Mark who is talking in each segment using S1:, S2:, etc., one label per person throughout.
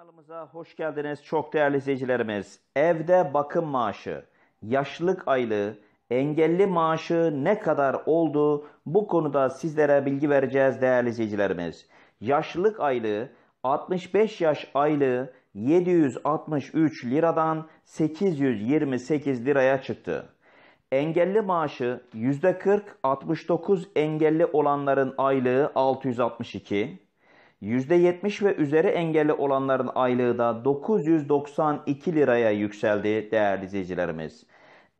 S1: Kanalımıza hoş geldiniz çok değerli izleyicilerimiz. Evde bakım maaşı, yaşlılık aylığı, engelli maaşı ne kadar oldu? Bu konuda sizlere bilgi vereceğiz değerli izleyicilerimiz. Yaşlılık aylığı 65 yaş aylığı 763 liradan 828 liraya çıktı. Engelli maaşı %40 69 engelli olanların aylığı 662 %70 ve üzeri engelli olanların aylığı da 992 liraya yükseldi değerli izleyicilerimiz.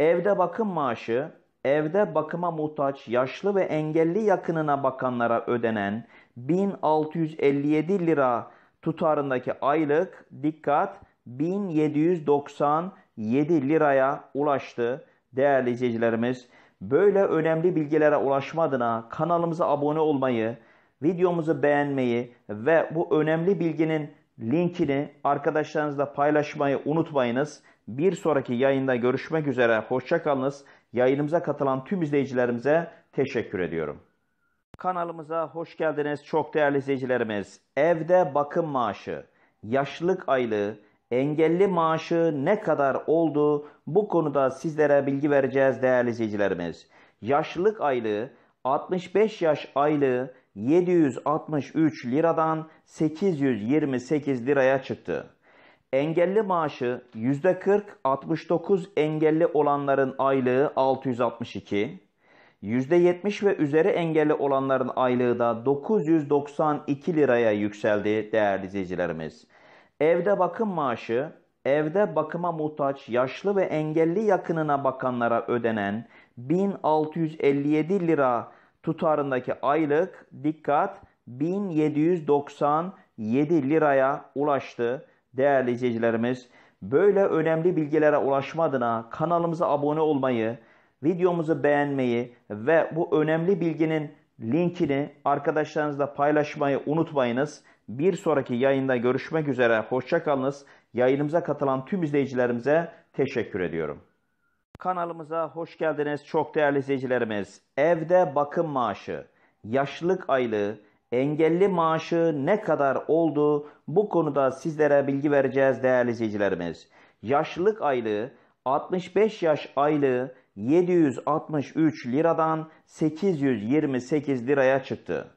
S1: Evde bakım maaşı, evde bakıma muhtaç yaşlı ve engelli yakınına bakanlara ödenen 1657 lira tutarındaki aylık dikkat 1797 liraya ulaştı değerli izleyicilerimiz. Böyle önemli bilgilere ulaşma adına kanalımıza abone olmayı, videomuzu beğenmeyi ve bu önemli bilginin linkini arkadaşlarınızla paylaşmayı unutmayınız. Bir sonraki yayında görüşmek üzere. Hoşçakalınız. Yayınımıza katılan tüm izleyicilerimize teşekkür ediyorum. Kanalımıza hoş geldiniz çok değerli izleyicilerimiz. Evde bakım maaşı, yaşlılık aylığı, engelli maaşı ne kadar oldu? Bu konuda sizlere bilgi vereceğiz değerli izleyicilerimiz. Yaşlılık aylığı, 65 yaş aylığı 763 liradan 828 liraya çıktı. Engelli maaşı %40 69 engelli olanların aylığı 662, %70 ve üzeri engelli olanların aylığı da 992 liraya yükseldi değerli izleyicilerimiz. Evde bakım maaşı evde bakıma muhtaç yaşlı ve engelli yakınına bakanlara ödenen 1657 lira tutarındaki aylık dikkat 1797 liraya ulaştı değerli izleyicilerimiz. Böyle önemli bilgilere ulaşma adına kanalımıza abone olmayı, videomuzu beğenmeyi ve bu önemli bilginin linkini arkadaşlarınızla paylaşmayı unutmayınız. Bir sonraki yayında görüşmek üzere. Hoşçakalınız. Yayınımıza katılan tüm izleyicilerimize teşekkür ediyorum. Kanalımıza hoş geldiniz çok değerli izleyicilerimiz. Evde bakım maaşı, yaşlılık aylığı, engelli maaşı ne kadar oldu? Bu konuda sizlere bilgi vereceğiz değerli izleyicilerimiz. Yaşlılık aylığı 65 yaş aylığı 763 liradan 828 liraya çıktı.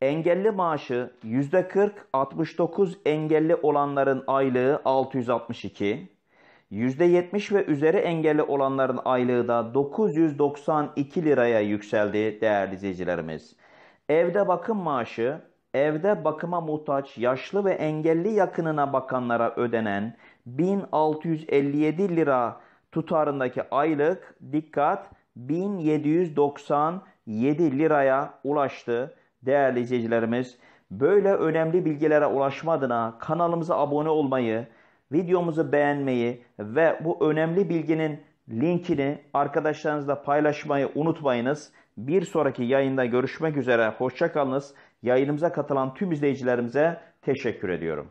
S1: Engelli maaşı %40 69 engelli olanların aylığı 662 %70 ve üzeri engelli olanların aylığı da 992 liraya yükseldi değerli izleyicilerimiz. Evde bakım maaşı, evde bakıma muhtaç yaşlı ve engelli yakınına bakanlara ödenen 1657 lira tutarındaki aylık dikkat 1797 liraya ulaştı değerli izleyicilerimiz. Böyle önemli bilgilere ulaşma adına kanalımıza abone olmayı, videomuzu beğenmeyi ve bu önemli bilginin linkini arkadaşlarınızla paylaşmayı unutmayınız. Bir sonraki yayında görüşmek üzere. Hoşçakalınız. Yayınımıza katılan tüm izleyicilerimize teşekkür ediyorum.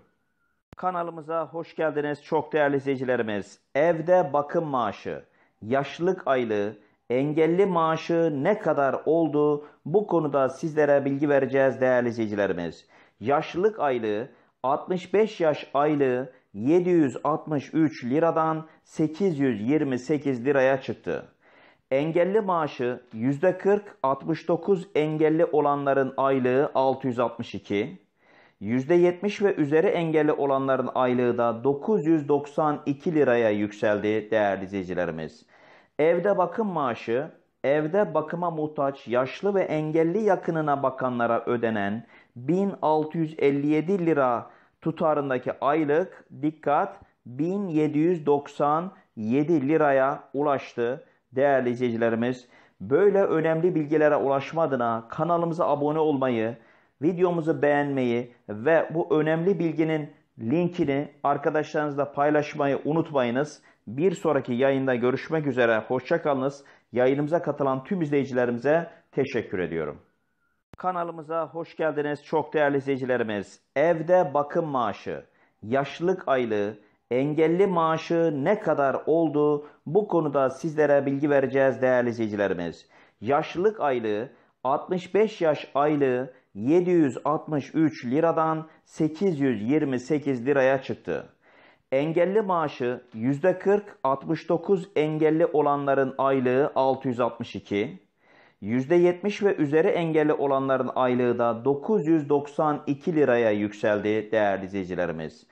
S1: Kanalımıza hoş geldiniz çok değerli izleyicilerimiz. Evde bakım maaşı, yaşlılık aylığı, engelli maaşı ne kadar oldu bu konuda sizlere bilgi vereceğiz değerli izleyicilerimiz. Yaşlılık aylığı, 65 yaş aylığı 763 liradan 828 liraya çıktı. Engelli maaşı %40 69 engelli olanların aylığı 662, %70 ve üzeri engelli olanların aylığı da 992 liraya yükseldi değerli izleyicilerimiz. Evde bakım maaşı evde bakıma muhtaç yaşlı ve engelli yakınına bakanlara ödenen 1657 lira tutarındaki aylık dikkat 1797 liraya ulaştı değerli izleyicilerimiz. Böyle önemli bilgilere ulaşma adına kanalımıza abone olmayı, videomuzu beğenmeyi ve bu önemli bilginin linkini arkadaşlarınızla paylaşmayı unutmayınız. Bir sonraki yayında görüşmek üzere. Hoşçakalınız. Yayınımıza katılan tüm izleyicilerimize teşekkür ediyorum. Kanalımıza hoş geldiniz çok değerli izleyicilerimiz. Evde bakım maaşı, yaşlılık aylığı, engelli maaşı ne kadar oldu? Bu konuda sizlere bilgi vereceğiz değerli izleyicilerimiz. Yaşlılık aylığı 65 yaş aylığı 763 liradan 828 liraya çıktı. Engelli maaşı %40 69 engelli olanların aylığı 662 %70 ve üzeri engelli olanların aylığı da 992 liraya yükseldi değerli izleyicilerimiz.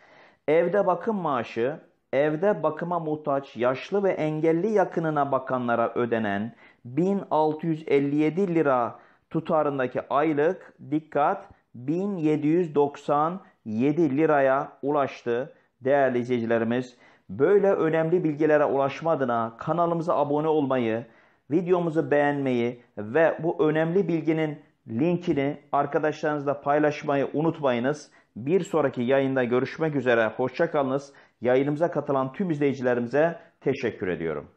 S1: Evde bakım maaşı, evde bakıma muhtaç yaşlı ve engelli yakınına bakanlara ödenen 1657 lira tutarındaki aylık dikkat 1797 liraya ulaştı değerli izleyicilerimiz. Böyle önemli bilgilere ulaşma adına kanalımıza abone olmayı, videomuzu beğenmeyi ve bu önemli bilginin linkini arkadaşlarınızla paylaşmayı unutmayınız. Bir sonraki yayında görüşmek üzere. Hoşçakalınız. Yayınımıza katılan tüm izleyicilerimize teşekkür ediyorum.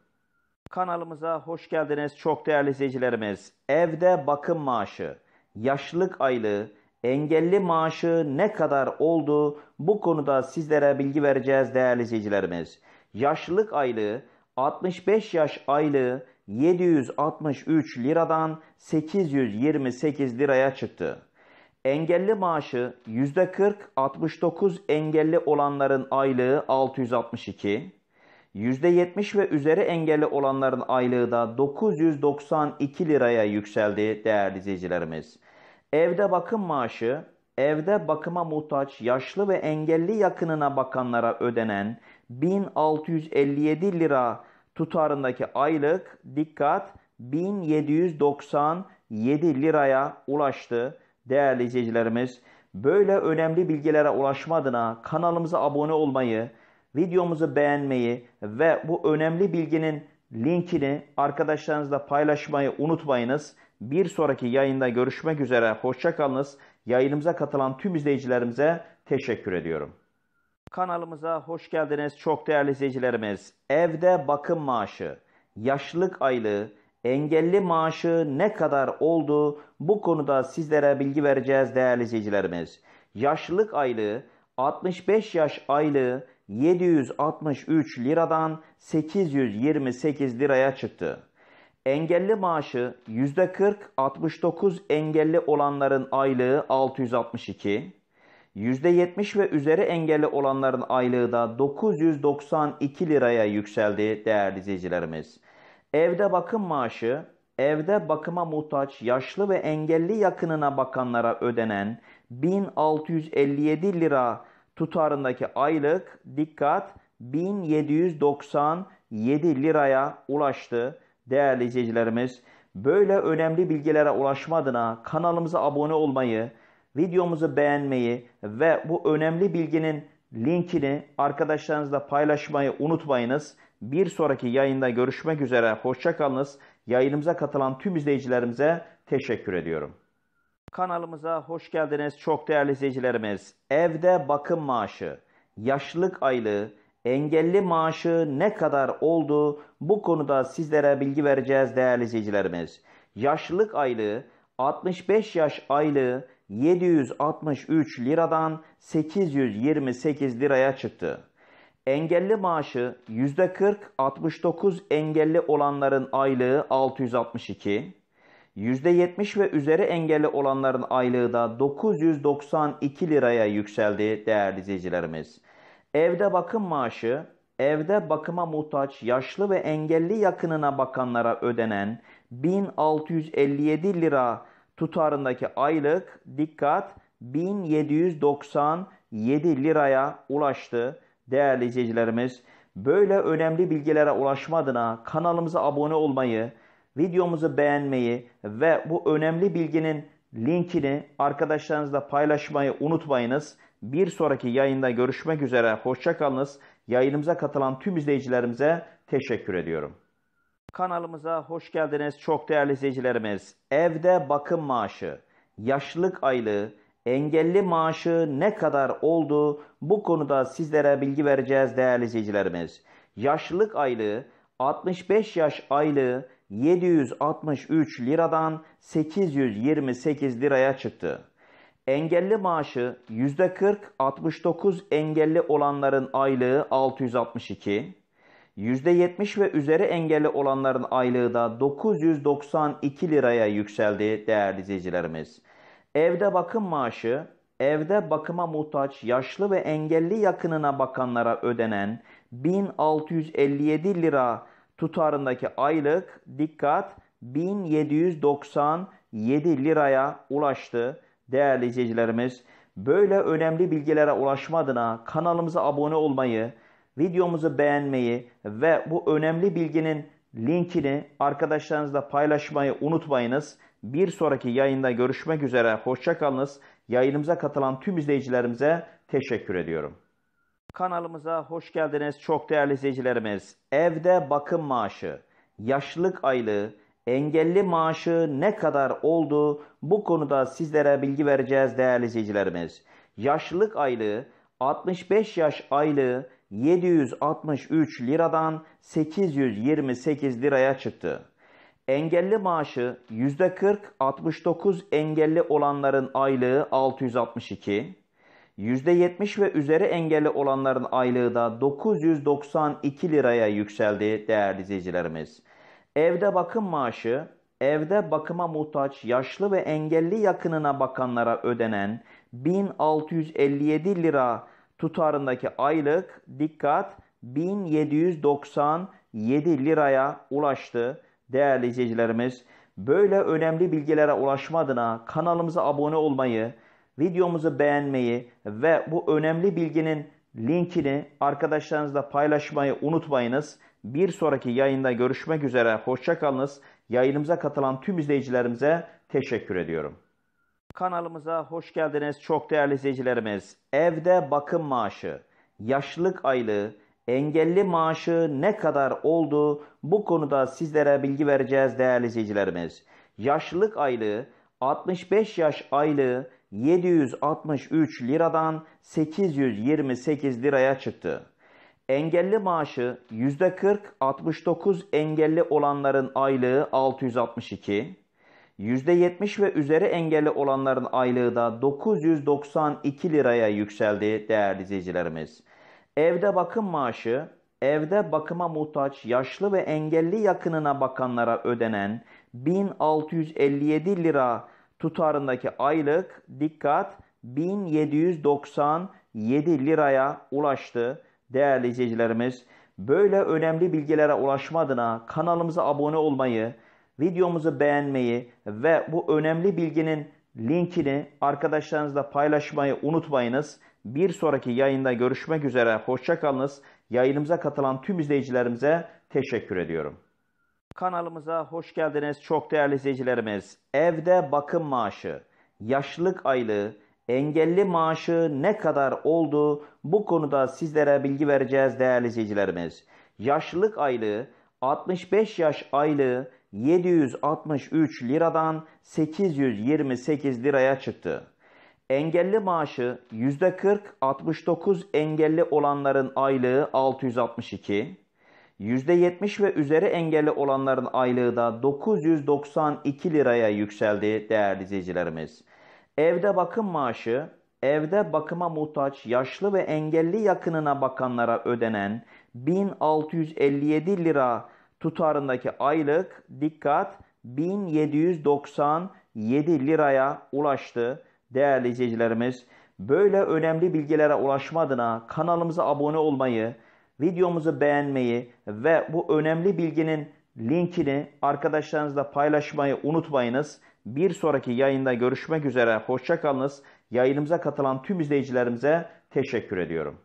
S1: Kanalımıza hoş geldiniz çok değerli izleyicilerimiz. Evde bakım maaşı, yaşlılık aylığı, engelli maaşı ne kadar oldu bu konuda sizlere bilgi vereceğiz değerli izleyicilerimiz. Yaşlılık aylığı, 65 yaş aylığı 763 liradan 828 liraya çıktı. Engelli maaşı %40 69 engelli olanların aylığı 662, %70 ve üzeri engelli olanların aylığı da 992 liraya yükseldi değerli izleyicilerimiz. Evde bakım maaşı evde bakıma muhtaç yaşlı ve engelli yakınına bakanlara ödenen 1657 lira tutarındaki aylık dikkat 1797 liraya ulaştı değerli izleyicilerimiz. Böyle önemli bilgilere ulaşma adına kanalımıza abone olmayı, videomuzu beğenmeyi ve bu önemli bilginin linkini arkadaşlarınızla paylaşmayı unutmayınız. Bir sonraki yayında görüşmek üzere. Hoşçakalınız. Yayınımıza katılan tüm izleyicilerimize teşekkür ediyorum. Kanalımıza hoş geldiniz çok değerli izleyicilerimiz. Evde bakım maaşı, yaşlılık aylığı, engelli maaşı ne kadar oldu? Bu konuda sizlere bilgi vereceğiz değerli izleyicilerimiz. Yaşlılık aylığı 65 yaş aylığı 763 liradan 828 liraya çıktı. Engelli maaşı %40 69 engelli olanların aylığı 662 %70 ve üzeri engelli olanların aylığı da 992 liraya yükseldi değerli izleyicilerimiz. Evde bakım maaşı, evde bakıma muhtaç yaşlı ve engelli yakınına bakanlara ödenen 1657 lira tutarındaki aylık dikkat 1797 liraya ulaştı değerli izleyicilerimiz. Böyle önemli bilgilere ulaşma adına kanalımıza abone olmayı, videomuzu beğenmeyi ve bu önemli bilginin linkini arkadaşlarınızla paylaşmayı unutmayınız. Bir sonraki yayında görüşmek üzere. Hoşçakalınız. Yayınımıza katılan tüm izleyicilerimize teşekkür ediyorum. Kanalımıza hoş geldiniz çok değerli izleyicilerimiz. Evde bakım maaşı, yaşlılık aylığı, engelli maaşı ne kadar oldu? Bu konuda sizlere bilgi vereceğiz değerli izleyicilerimiz. Yaşlılık aylığı, 65 yaş aylığı 763 liradan 828 liraya çıktı. Engelli maaşı %40 69 engelli olanların aylığı 662, %70 ve üzeri engelli olanların aylığı da 992 liraya yükseldi değerli izleyicilerimiz. Evde bakım maaşı evde bakıma muhtaç yaşlı ve engelli yakınına bakanlara ödenen 1657 lira tutarındaki aylık dikkat 1797 liraya ulaştı değerli izleyicilerimiz. Böyle önemli bilgilere ulaşma adına kanalımıza abone olmayı, videomuzu beğenmeyi ve bu önemli bilginin linkini arkadaşlarınızla paylaşmayı unutmayınız. Bir sonraki yayında görüşmek üzere. Hoşçakalınız. Yayınımıza katılan tüm izleyicilerimize teşekkür ediyorum. Kanalımıza hoş geldiniz çok değerli izleyicilerimiz. Evde bakım maaşı, yaşlılık aylığı, engelli maaşı ne kadar oldu? Bu konuda sizlere bilgi vereceğiz değerli izleyicilerimiz. Yaşlılık aylığı 65 yaş aylığı 763 liradan 828 liraya çıktı. Engelli maaşı %40 69 engelli olanların aylığı 662, %70 ve üzeri engelli olanların aylığı da 992 liraya yükseldi değerli izleyicilerimiz. Evde bakım maaşı, evde bakıma muhtaç yaşlı ve engelli yakınına bakanlara ödenen 1657 lira tutarındaki aylık dikkat 1797 liraya ulaştı değerli izleyicilerimiz. Böyle önemli bilgilere ulaşma adına kanalımıza abone olmayı, videomuzu beğenmeyi ve bu önemli bilginin linkini arkadaşlarınızla paylaşmayı unutmayınız. Bir sonraki yayında görüşmek üzere. Hoşçakalınız. Yayınımıza katılan tüm izleyicilerimize teşekkür ediyorum. Kanalımıza hoş geldiniz çok değerli izleyicilerimiz. Evde bakım maaşı, yaşlılık aylığı, engelli maaşı ne kadar oldu? Bu konuda sizlere bilgi vereceğiz değerli izleyicilerimiz. Yaşlılık aylığı, 65 yaş aylığı 763 liradan 828 liraya çıktı. Engelli maaşı %40-69 engelli olanların aylığı 662, %70 ve üzeri engelli olanların aylığı da 992 liraya yükseldi değerli izleyicilerimiz. Evde bakım maaşı evde bakıma muhtaç yaşlı ve engelli yakınına bakanlara ödenen 1657 lira tutarındaki aylık dikkat 1797 liraya ulaştı değerli izleyicilerimiz. Böyle önemli bilgilere ulaşma adına kanalımıza abone olmayı, videomuzu beğenmeyi ve bu önemli bilginin linkini arkadaşlarınızla paylaşmayı unutmayınız. Bir sonraki yayında görüşmek üzere. Hoşçakalınız. Yayınımıza katılan tüm izleyicilerimize teşekkür ediyorum. Kanalımıza hoş geldiniz çok değerli izleyicilerimiz. Evde bakım maaşı, yaşlılık aylığı, engelli maaşı ne kadar oldu? Bu konuda sizlere bilgi vereceğiz değerli izleyicilerimiz. Yaşlılık aylığı 65 yaş aylığı 763 liradan 828 liraya çıktı. Engelli maaşı %40 69 engelli olanların aylığı 662, %70 ve üzeri engelli olanların aylığı da 992 liraya yükseldi değerli izleyicilerimiz. Evde bakım maaşı, evde bakıma muhtaç yaşlı ve engelli yakınına bakanlara ödenen 1657 lira tutarındaki aylık dikkat 1797 liraya ulaştı değerli izleyicilerimiz. Böyle önemli bilgilere ulaşma adına kanalımıza abone olmayı, videomuzu beğenmeyi ve bu önemli bilginin linkini arkadaşlarınızla paylaşmayı unutmayınız. Bir sonraki yayında görüşmek üzere. Hoşçakalınız. Yayınımıza katılan tüm izleyicilerimize teşekkür ediyorum. Kanalımıza hoş geldiniz çok değerli izleyicilerimiz. Evde bakım maaşı, yaşlılık aylığı, engelli maaşı ne kadar oldu? Bu konuda sizlere bilgi vereceğiz değerli izleyicilerimiz. Yaşlılık aylığı, 65 yaş aylığı 763 liradan 828 liraya çıktı. Engelli maaşı %40 69 engelli olanların aylığı 662, %70 ve üzeri engelli olanların aylığı da 992 liraya yükseldi değerli izleyicilerimiz. Evde bakım maaşı evde bakıma muhtaç yaşlı ve engelli yakınına bakanlara ödenen 1657 lira tutarındaki aylık dikkat 1797 liraya ulaştı değerli izleyicilerimiz. Böyle önemli bilgilere ulaşma adına kanalımıza abone olmayı, videomuzu beğenmeyi ve bu önemli bilginin linkini arkadaşlarınızla paylaşmayı unutmayınız. Bir sonraki yayında görüşmek üzere. Hoşçakalınız. Yayınımıza katılan tüm izleyicilerimize teşekkür ediyorum.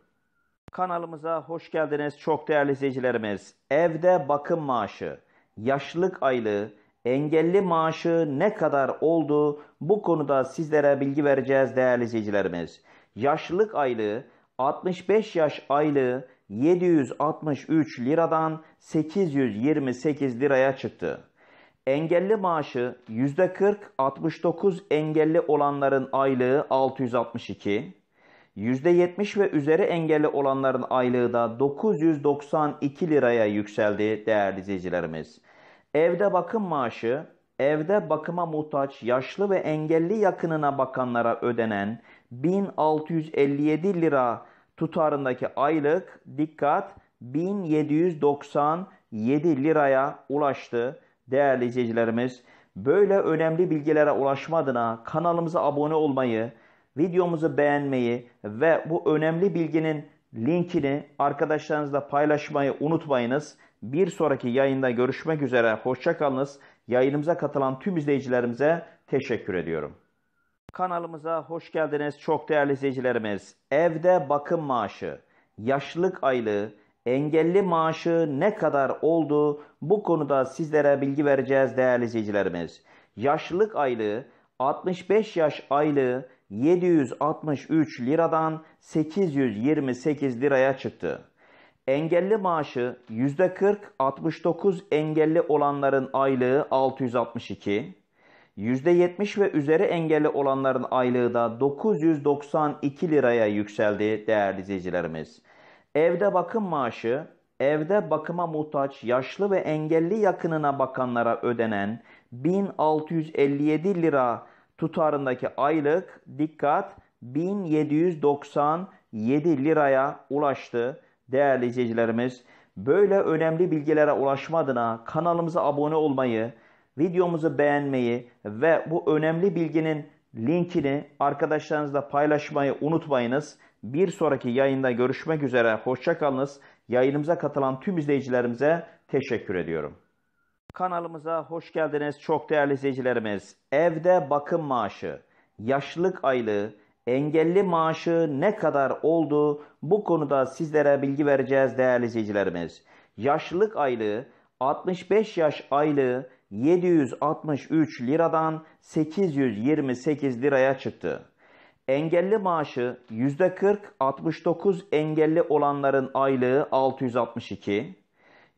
S1: Kanalımıza hoş geldiniz çok değerli izleyicilerimiz. Evde bakım maaşı, yaşlılık aylığı, engelli maaşı ne kadar oldu? Bu konuda sizlere bilgi vereceğiz değerli izleyicilerimiz. Yaşlılık aylığı 65 yaş aylığı 763 liradan 828 liraya çıktı. Engelli maaşı %40 69 engelli olanların aylığı 662 %70 ve üzeri engelli olanların aylığı da 992 liraya yükseldi değerli izleyicilerimiz. Evde bakım maaşı, evde bakıma muhtaç yaşlı ve engelli yakınına bakanlara ödenen 1657 lira tutarındaki aylık dikkat 1797 liraya ulaştı değerli izleyicilerimiz. Böyle önemli bilgilere ulaşma adına kanalımıza abone olmayı, videomuzu beğenmeyi ve bu önemli bilginin linkini arkadaşlarınızla paylaşmayı unutmayınız. Bir sonraki yayında görüşmek üzere. Hoşçakalınız. Yayınımıza katılan tüm izleyicilerimize teşekkür ediyorum. Kanalımıza hoş geldiniz çok değerli izleyicilerimiz. Evde bakım maaşı, yaşlılık aylığı, engelli maaşı ne kadar oldu? Bu konuda sizlere bilgi vereceğiz değerli izleyicilerimiz. Yaşlılık aylığı, 65 yaş aylığı 763 liradan 828 liraya çıktı. Engelli maaşı %40 69 engelli olanların aylığı 662, %70 ve üzeri engelli olanların aylığı da 992 liraya yükseldi değerli izleyicilerimiz. Evde bakım maaşı evde bakıma muhtaç yaşlı ve engelli yakınına bakanlara ödenen 1657 lira tutarındaki aylık dikkat 1797 liraya ulaştı değerli izleyicilerimiz. Böyle önemli bilgilere ulaşma adına kanalımıza abone olmayı, videomuzu beğenmeyi ve bu önemli bilginin linkini arkadaşlarınızla paylaşmayı unutmayınız. Bir sonraki yayında görüşmek üzere. Hoşçakalınız. Yayınımıza katılan tüm izleyicilerimize teşekkür ediyorum. Kanalımıza hoş geldiniz çok değerli izleyicilerimiz. Evde bakım maaşı, yaşlılık aylığı, engelli maaşı ne kadar oldu? Bu konuda sizlere bilgi vereceğiz değerli izleyicilerimiz. Yaşlılık aylığı 65 yaş aylığı 763 liradan 828 liraya çıktı. Engelli maaşı %40 69 engelli olanların aylığı 662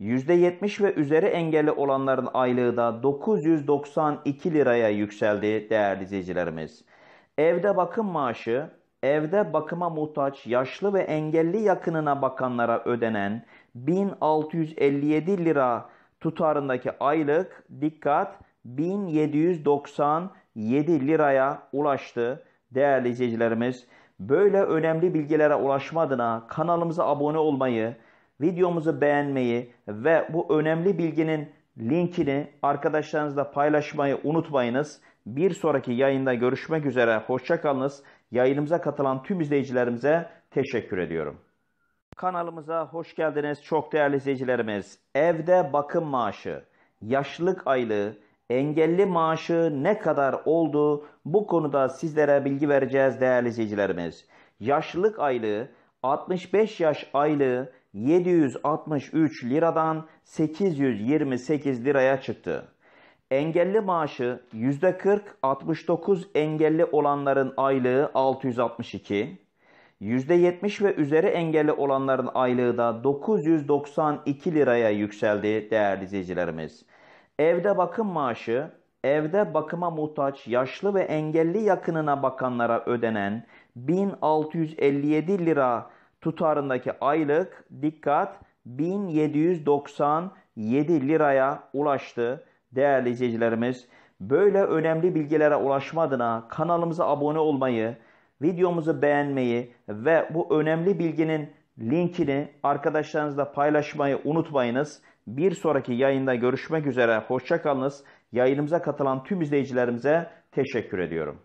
S1: %70 ve üzeri engelli olanların aylığı da 992 liraya yükseldi değerli izleyicilerimiz. Evde bakım maaşı, evde bakıma muhtaç yaşlı ve engelli yakınına bakanlara ödenen 1657 lira tutarındaki aylık dikkat 1797 liraya ulaştı değerli izleyicilerimiz. Böyle önemli bilgilere ulaşma adına kanalımıza abone olmayı, videomuzu beğenmeyi ve bu önemli bilginin linkini arkadaşlarınızla paylaşmayı unutmayınız. Bir sonraki yayında görüşmek üzere. Hoşçakalınız. Yayınımıza katılan tüm izleyicilerimize teşekkür ediyorum. Kanalımıza hoş geldiniz çok değerli izleyicilerimiz. Evde bakım maaşı, yaşlılık aylığı, engelli maaşı ne kadar oldu bu konuda sizlere bilgi vereceğiz değerli izleyicilerimiz. Yaşlılık aylığı, 65 yaş aylığı 763 liradan 828 liraya çıktı. Engelli maaşı %40 69 engelli olanların aylığı 662, %70 ve üzeri engelli olanların aylığı da 992 liraya yükseldi değerli izleyicilerimiz. Evde bakım maaşı evde bakıma muhtaç yaşlı ve engelli yakınına bakanlara ödenen 1657 lira tutarındaki aylık dikkat 1797 liraya ulaştı değerli izleyicilerimiz. Böyle önemli bilgilere ulaşma adına kanalımıza abone olmayı, videomuzu beğenmeyi ve bu önemli bilginin linkini arkadaşlarınızla paylaşmayı unutmayınız. Bir sonraki yayında görüşmek üzere. Hoşçakalınız. Yayınımıza katılan tüm izleyicilerimize teşekkür ediyorum.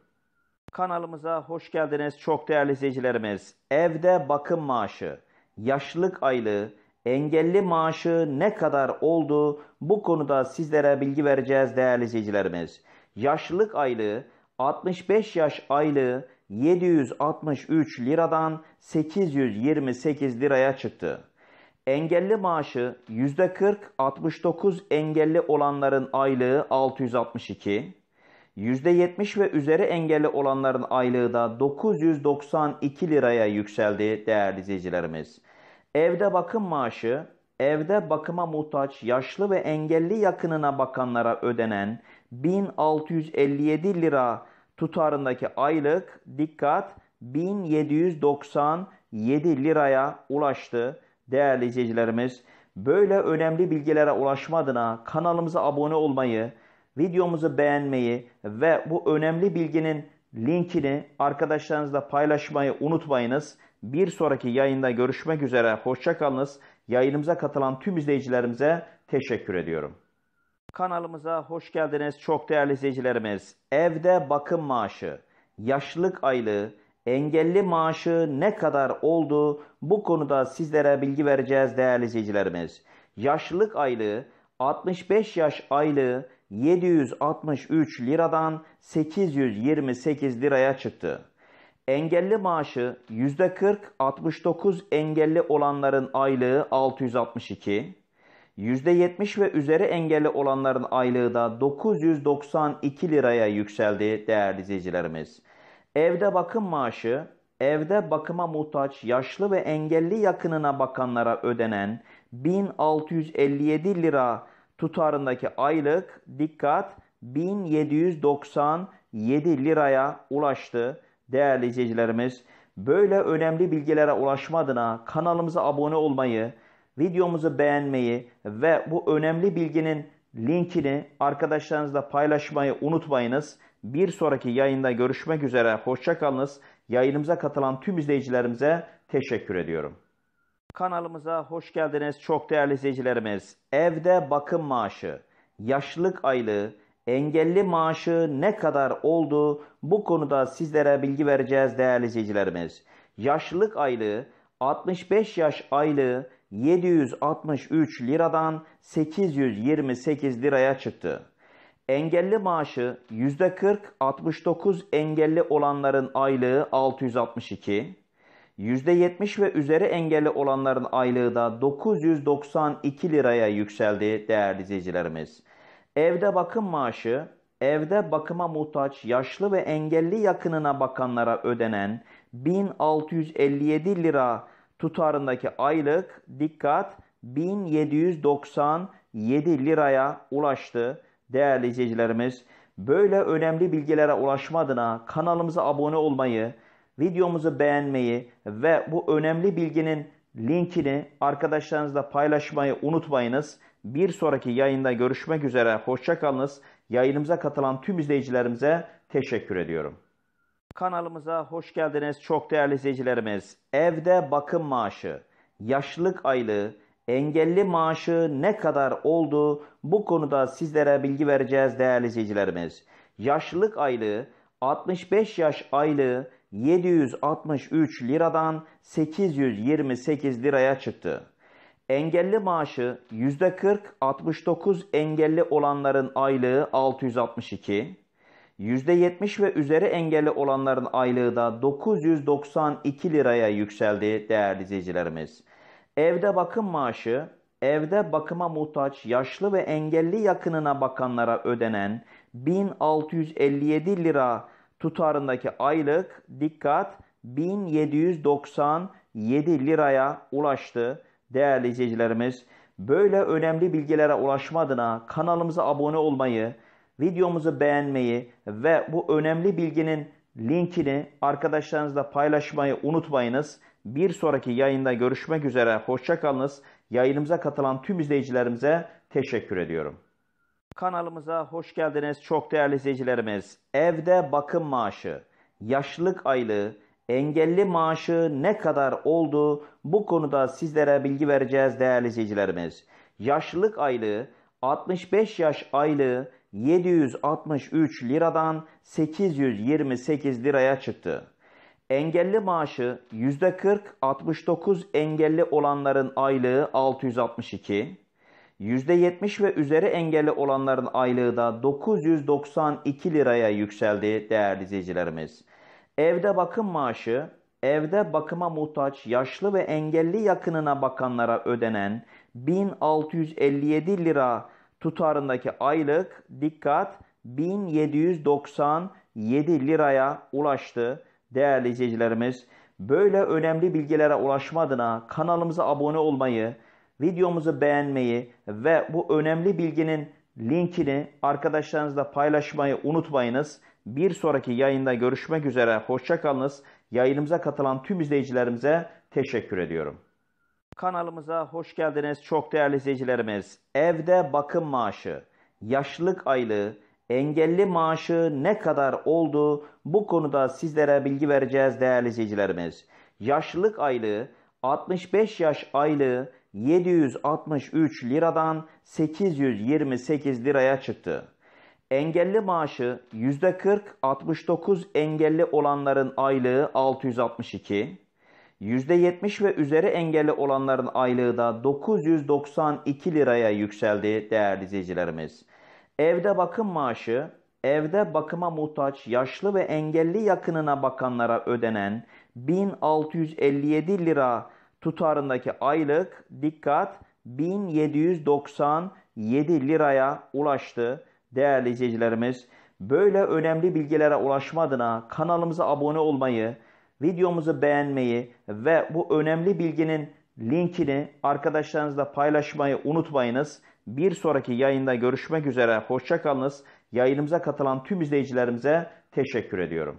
S1: Kanalımıza hoş geldiniz çok değerli izleyicilerimiz. Evde bakım maaşı, yaşlılık aylığı, engelli maaşı ne kadar oldu? Bu konuda sizlere bilgi vereceğiz değerli izleyicilerimiz. Yaşlılık aylığı 65 yaş aylığı 763 liradan 828 liraya çıktı. Engelli maaşı %40 69 engelli olanların aylığı 662 %70 ve üzeri engelli olanların aylığı da 992 liraya yükseldi değerli izleyicilerimiz. Evde bakım maaşı, evde bakıma muhtaç yaşlı ve engelli yakınına bakanlara ödenen 1657 lira tutarındaki aylık dikkat 1797 liraya ulaştı değerli izleyicilerimiz. Böyle önemli bilgilere ulaşma adına kanalımıza abone olmayı, videomuzu beğenmeyi ve bu önemli bilginin linkini arkadaşlarınızla paylaşmayı unutmayınız. Bir sonraki yayında görüşmek üzere. Hoşçakalınız. Yayınımıza katılan tüm izleyicilerimize teşekkür ediyorum. Kanalımıza hoş geldiniz çok değerli izleyicilerimiz. Evde bakım maaşı, yaşlılık aylığı, engelli maaşı ne kadar oldu bu konuda sizlere bilgi vereceğiz değerli izleyicilerimiz. Yaşlılık aylığı, 65 yaş aylığı 763 liradan 828 liraya çıktı. Engelli maaşı %40 69 engelli olanların aylığı 662, %70 ve üzeri engelli olanların aylığı da 992 liraya yükseldi değerli izleyicilerimiz. Evde bakım maaşı evde bakıma muhtaç yaşlı ve engelli yakınına bakanlara ödenen 1657 lira tutarındaki aylık dikkat 1797 liraya ulaştı değerli izleyicilerimiz. Böyle önemli bilgilere ulaşma adına kanalımıza abone olmayı, videomuzu beğenmeyi ve bu önemli bilginin linkini arkadaşlarınızla paylaşmayı unutmayınız. Bir sonraki yayında görüşmek üzere. Hoşçakalınız. Yayınımıza katılan tüm izleyicilerimize teşekkür ediyorum. Kanalımıza hoş geldiniz çok değerli izleyicilerimiz. Evde bakım maaşı, yaşlılık aylığı, engelli maaşı ne kadar oldu? Bu konuda sizlere bilgi vereceğiz değerli izleyicilerimiz. Yaşlılık aylığı 65 yaş aylığı 763 liradan 828 liraya çıktı. Engelli maaşı %40 69 engelli olanların aylığı 662 %70 ve üzeri engelli olanların aylığı da 992 liraya yükseldi değerli izleyicilerimiz. Evde bakım maaşı, evde bakıma muhtaç yaşlı ve engelli yakınına bakanlara ödenen 1657 lira tutarındaki aylık dikkat 1797 liraya ulaştı değerli izleyicilerimiz. Böyle önemli bilgilere ulaşma adına kanalımıza abone olmayı, videomuzu beğenmeyi ve bu önemli bilginin linkini arkadaşlarınızla paylaşmayı unutmayınız. Bir sonraki yayında görüşmek üzere. Hoşçakalınız. Yayınımıza katılan tüm izleyicilerimize teşekkür ediyorum. Kanalımıza hoş geldiniz çok değerli izleyicilerimiz. Evde bakım maaşı, yaşlılık aylığı, engelli maaşı ne kadar oldu? Bu konuda sizlere bilgi vereceğiz değerli izleyicilerimiz. Yaşlılık aylığı, 65 yaş aylığı 763 liradan 828 liraya çıktı. Engelli maaşı %40 69 engelli olanların aylığı 662, %70 ve üzeri engelli olanların aylığı da 992 liraya yükseldi değerli izleyicilerimiz. Evde bakım maaşı evde bakıma muhtaç yaşlı ve engelli yakınına bakanlara ödenen 1657 lira tutarındaki aylık dikkat 1797 liraya ulaştı değerli izleyicilerimiz. Böyle önemli bilgilere ulaşma adına kanalımıza abone olmayı, videomuzu beğenmeyi ve bu önemli bilginin linkini arkadaşlarınızla paylaşmayı unutmayınız. Bir sonraki yayında görüşmek üzere. Hoşçakalınız. Yayınımıza katılan tüm izleyicilerimize teşekkür ediyorum. Kanalımıza hoş geldiniz çok değerli izleyicilerimiz. Evde bakım maaşı, yaşlılık aylığı, engelli maaşı ne kadar oldu? Bu konuda sizlere bilgi vereceğiz değerli izleyicilerimiz. Yaşlılık aylığı 65 yaş aylığı 763 liradan 828 liraya çıktı. Engelli maaşı %40 69 engelli olanların aylığı 662, %70 ve üzeri engelli olanların aylığı da 992 liraya yükseldi değerli izleyicilerimiz. Evde bakım maaşı, evde bakıma muhtaç yaşlı ve engelli yakınına bakanlara ödenen 1657 lira tutarındaki aylık dikkat 1797 liraya ulaştı değerli izleyicilerimiz. Böyle önemli bilgilere ulaşma adına kanalımıza abone olmayı, videomuzu beğenmeyi ve bu önemli bilginin linkini arkadaşlarınızla paylaşmayı unutmayınız. Bir sonraki yayında görüşmek üzere. Hoşçakalınız. Yayınımıza katılan tüm izleyicilerimize teşekkür ediyorum. Kanalımıza hoş geldiniz çok değerli izleyicilerimiz. Evde bakım maaşı, yaşlılık aylığı, engelli maaşı ne kadar oldu? Bu konuda sizlere bilgi vereceğiz değerli izleyicilerimiz. Yaşlılık aylığı, 65 yaş aylığı 763 liradan 828 liraya çıktı. Engelli maaşı %40-69 engelli olanların aylığı 662, %70 ve üzeri engelli olanların aylığı da 992 liraya yükseldi değerli izleyicilerimiz. Evde bakım maaşı evde bakıma muhtaç yaşlı ve engelli yakınına bakanlara ödenen 1657 lira tutarındaki aylık dikkat 1797 liraya ulaştı değerli izleyicilerimiz. Böyle önemli bilgilere ulaşma adına kanalımıza abone olmayı, videomuzu beğenmeyi ve bu önemli bilginin linkini arkadaşlarınızla paylaşmayı unutmayınız. Bir sonraki yayında görüşmek üzere. Hoşçakalınız. Yayınımıza katılan tüm izleyicilerimize teşekkür ediyorum.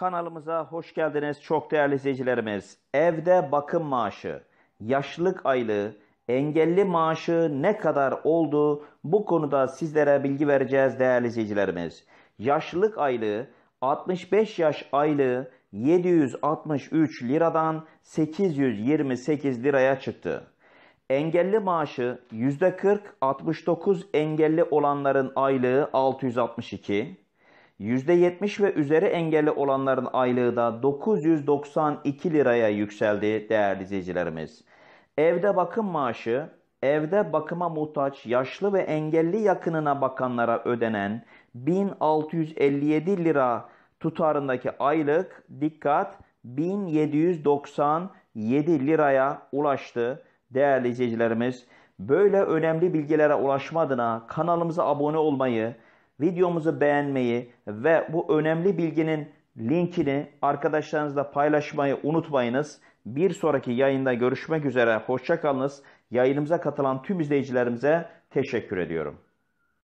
S1: Kanalımıza hoş geldiniz çok değerli izleyicilerimiz. Evde bakım maaşı, yaşlılık aylığı, engelli maaşı ne kadar oldu? Bu konuda sizlere bilgi vereceğiz değerli izleyicilerimiz. Yaşlılık aylığı 65 yaş aylığı 763 liradan 828 liraya çıktı. Engelli maaşı %40 69 engelli olanların aylığı 662, %70 ve üzeri engelli olanların aylığı da 992 liraya yükseldi değerli izleyicilerimiz. Evde bakım maaşı, evde bakıma muhtaç yaşlı ve engelli yakınına bakanlara ödenen 1657 lira tutarındaki aylık dikkat 1797 liraya ulaştı değerli izleyicilerimiz. Böyle önemli bilgilere ulaşma adına kanalımıza abone olmayı, videomuzu beğenmeyi ve bu önemli bilginin linkini arkadaşlarınızla paylaşmayı unutmayınız. Bir sonraki yayında görüşmek üzere. Hoşçakalınız. Yayınımıza katılan tüm izleyicilerimize teşekkür ediyorum.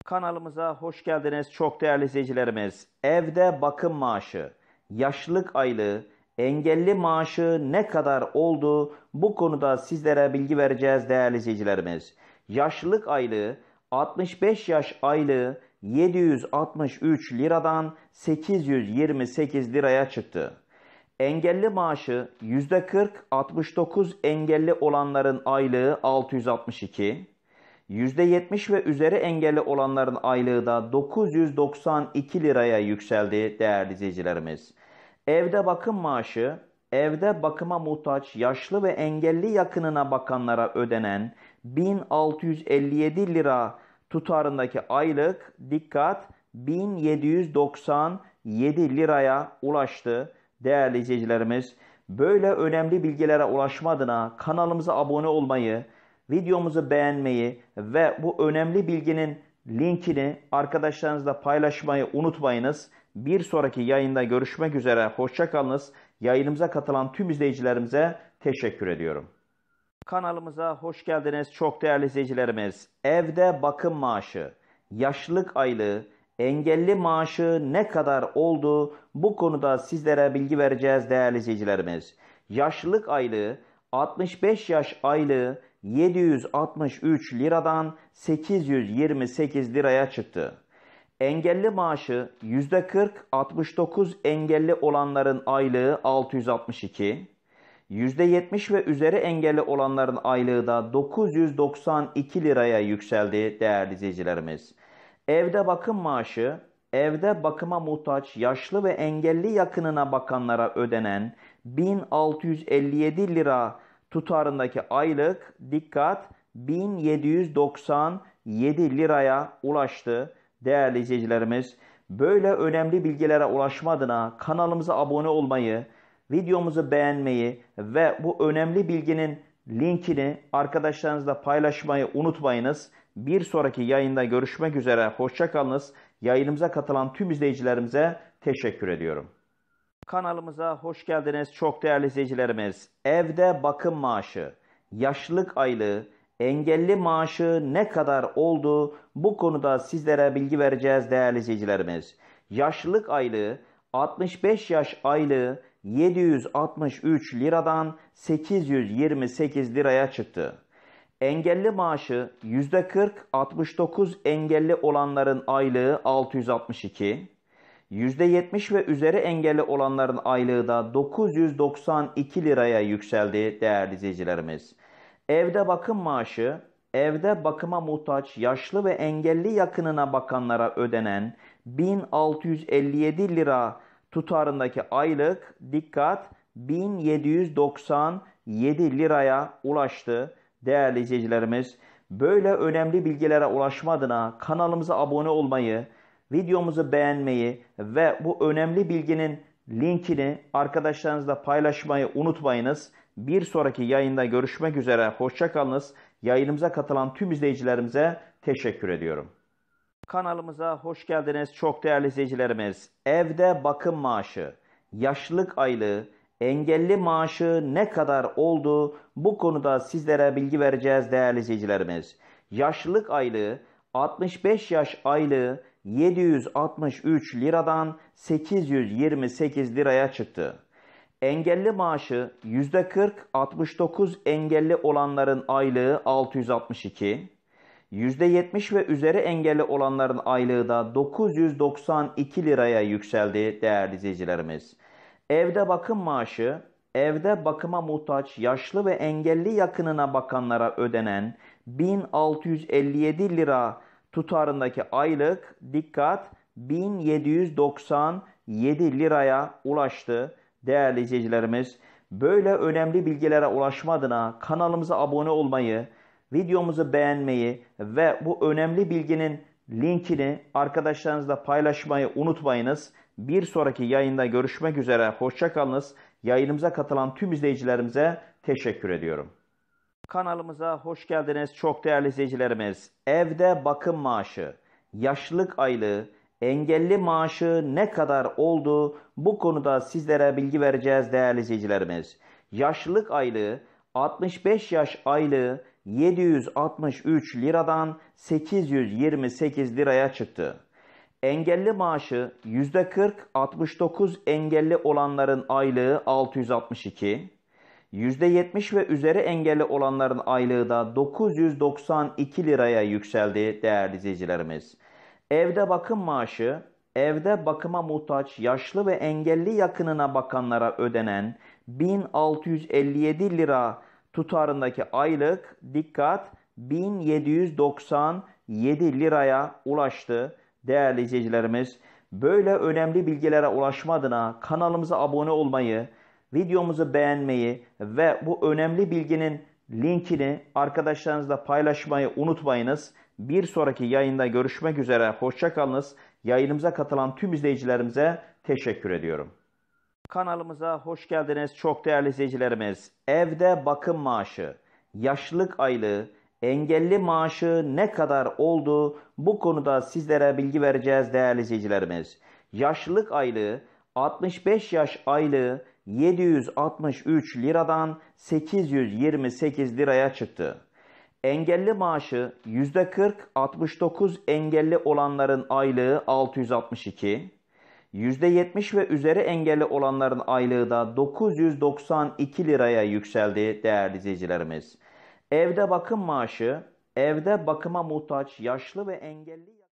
S1: Kanalımıza hoş geldiniz çok değerli izleyicilerimiz. Evde bakım maaşı, yaşlılık aylığı, engelli maaşı ne kadar oldu? Bu konuda sizlere bilgi vereceğiz değerli izleyicilerimiz. Yaşlılık aylığı, 65 yaş aylığı 763 liradan 828 liraya çıktı. Engelli maaşı %40 69 engelli olanların aylığı 662, %70 ve üzeri engelli olanların aylığı da 992 liraya yükseldi değerli izleyicilerimiz. Evde bakım maaşı evde bakıma muhtaç yaşlı ve engelli yakınına bakanlara ödenen 1657 lira tutarındaki aylık dikkat 1797 liraya ulaştı değerli izleyicilerimiz. Böyle önemli bilgilere ulaşma adına kanalımıza abone olmayı, videomuzu beğenmeyi ve bu önemli bilginin linkini arkadaşlarınızla paylaşmayı unutmayınız. Bir sonraki yayında görüşmek üzere. Hoşçakalınız. Yayınımıza katılan tüm izleyicilerimize teşekkür ediyorum. Kanalımıza hoş geldiniz çok değerli izleyicilerimiz. Evde bakım maaşı, yaşlılık aylığı, engelli maaşı ne kadar oldu? Bu konuda sizlere bilgi vereceğiz değerli izleyicilerimiz. Yaşlılık aylığı 65 yaş aylığı 763 liradan 828 liraya çıktı. Engelli maaşı %40 69 engelli olanların aylığı 662 %70 ve üzeri engelli olanların aylığı da 992 liraya yükseldi değerli izleyicilerimiz. Evde bakım maaşı, evde bakıma muhtaç yaşlı ve engelli yakınına bakanlara ödenen 1657 lira tutarındaki aylık dikkat 1797 liraya ulaştı değerli izleyicilerimiz. Böyle önemli bilgilere ulaşma adına kanalımıza abone olmayı, videomuzu beğenmeyi ve bu önemli bilginin linkini arkadaşlarınızla paylaşmayı unutmayınız. Bir sonraki yayında görüşmek üzere. Hoşçakalınız. Yayınımıza katılan tüm izleyicilerimize teşekkür ediyorum. Kanalımıza hoş geldiniz çok değerli izleyicilerimiz. Evde bakım maaşı, yaşlılık aylığı, engelli maaşı ne kadar oldu? Bu konuda sizlere bilgi vereceğiz değerli izleyicilerimiz. Yaşlılık aylığı, 65 yaş aylığı 763 liradan 828 liraya çıktı. Engelli maaşı %40 69 engelli olanların aylığı 662, %70 ve üzeri engelli olanların aylığı da 992 liraya yükseldi değerli izleyicilerimiz. Evde bakım maaşı evde bakıma muhtaç yaşlı ve engelli yakınına bakanlara ödenen 1657 lira tutarındaki aylık dikkat 1797 liraya ulaştı değerli izleyicilerimiz. Böyle önemli bilgilere ulaşma adına kanalımıza abone olmayı, videomuzu beğenmeyi ve bu önemli bilginin linkini arkadaşlarınızla paylaşmayı unutmayınız. Bir sonraki yayında görüşmek üzere. Hoşçakalınız. Yayınımıza katılan tüm izleyicilerimize teşekkür ediyorum. Kanalımıza hoş geldiniz çok değerli izleyicilerimiz. Evde bakım maaşı, yaşlılık aylığı, engelli maaşı ne kadar oldu? Bu konuda sizlere bilgi vereceğiz değerli izleyicilerimiz. Yaşlılık aylığı 65 yaş aylığı 763 liradan 828 liraya çıktı. Engelli maaşı %40 69 engelli olanların aylığı 662 %70 ve üzeri engelli olanların aylığı da 992 liraya yükseldi değerli izleyicilerimiz. Evde bakım maaşı, evde bakıma muhtaç yaşlı ve engelli yakınına bakanlara ödenen 1657 lira tutarındaki aylık dikkat 1797 liraya ulaştı değerli izleyicilerimiz. Böyle önemli bilgilere ulaşma adına kanalımıza abone olmayı, videomuzu beğenmeyi ve bu önemli bilginin linkini arkadaşlarınızla paylaşmayı unutmayınız. Bir sonraki yayında görüşmek üzere. Hoşçakalınız. Yayınımıza katılan tüm izleyicilerimize teşekkür ediyorum. Kanalımıza hoş geldiniz çok değerli izleyicilerimiz. Evde bakım maaşı, yaşlılık aylığı, engelli maaşı ne kadar oldu bu konuda sizlere bilgi vereceğiz değerli izleyicilerimiz. Yaşlılık aylığı, 65 yaş aylığı 763 liradan 828 liraya çıktı. Engelli maaşı %40 69 engelli olanların aylığı 662, %70 ve üzeri engelli olanların aylığı da 992 liraya yükseldi değerli izleyicilerimiz. Evde bakım maaşı evde bakıma muhtaç yaşlı ve engelli yakınına bakanlara ödenen 1657 lira tutarındaki aylık dikkat 1797 liraya ulaştı değerli izleyicilerimiz. Böyle önemli bilgilere ulaşma adına kanalımıza abone olmayı, videomuzu beğenmeyi ve bu önemli bilginin linkini arkadaşlarınızla paylaşmayı unutmayınız. Bir sonraki yayında görüşmek üzere. Hoşçakalınız. Yayınımıza katılan tüm izleyicilerimize teşekkür ediyorum. Kanalımıza hoş geldiniz çok değerli izleyicilerimiz. Evde bakım maaşı, yaşlılık aylığı, engelli maaşı ne kadar oldu? Bu konuda sizlere bilgi vereceğiz değerli izleyicilerimiz. Yaşlılık aylığı 65 yaş aylığı 763 liradan 828 liraya çıktı. Engelli maaşı %40 69 engelli olanların aylığı 662 %70 ve üzeri engelli olanların aylığı da 992 liraya yükseldi değerli izleyicilerimiz. Evde bakım maaşı, evde bakıma muhtaç yaşlı ve engelli